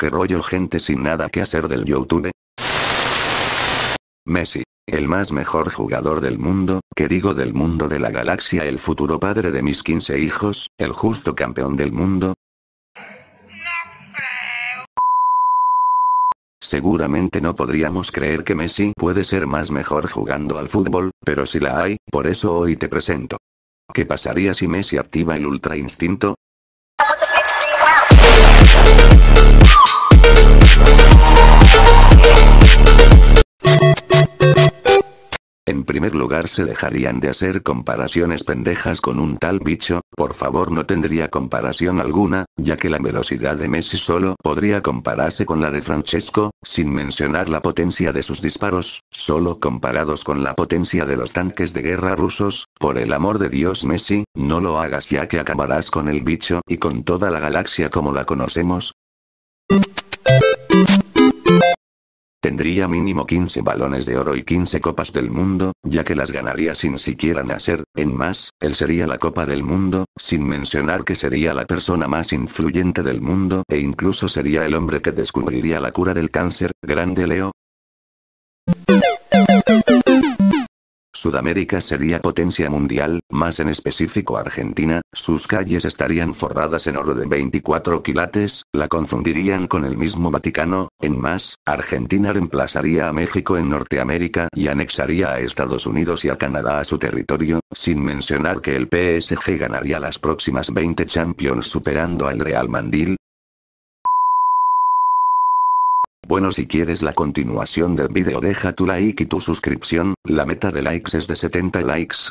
¿Qué rollo gente sin nada que hacer del YouTube? Messi, el más mejor jugador del mundo, que digo del mundo de la galaxia, el futuro padre de mis 15 hijos, el justo campeón del mundo. Seguramente no podríamos creer que Messi puede ser más mejor jugando al fútbol, pero si la hay, por eso hoy te presento. ¿Qué pasaría si Messi activa el ultra instinto? primer lugar se dejarían de hacer comparaciones pendejas con un tal bicho, por favor no tendría comparación alguna, ya que la velocidad de Messi solo podría compararse con la de Francesco, sin mencionar la potencia de sus disparos, solo comparados con la potencia de los tanques de guerra rusos, por el amor de Dios Messi, no lo hagas ya que acabarás con el bicho y con toda la galaxia como la conocemos, Tendría mínimo 15 balones de oro y 15 copas del mundo, ya que las ganaría sin siquiera nacer, en más, él sería la copa del mundo, sin mencionar que sería la persona más influyente del mundo e incluso sería el hombre que descubriría la cura del cáncer, grande Leo, Sudamérica sería potencia mundial, más en específico Argentina, sus calles estarían forradas en oro de 24 quilates, la confundirían con el mismo Vaticano, en más, Argentina reemplazaría a México en Norteamérica y anexaría a Estados Unidos y a Canadá a su territorio, sin mencionar que el PSG ganaría las próximas 20 Champions superando al Real Mandil, Bueno si quieres la continuación del vídeo deja tu like y tu suscripción, la meta de likes es de 70 likes,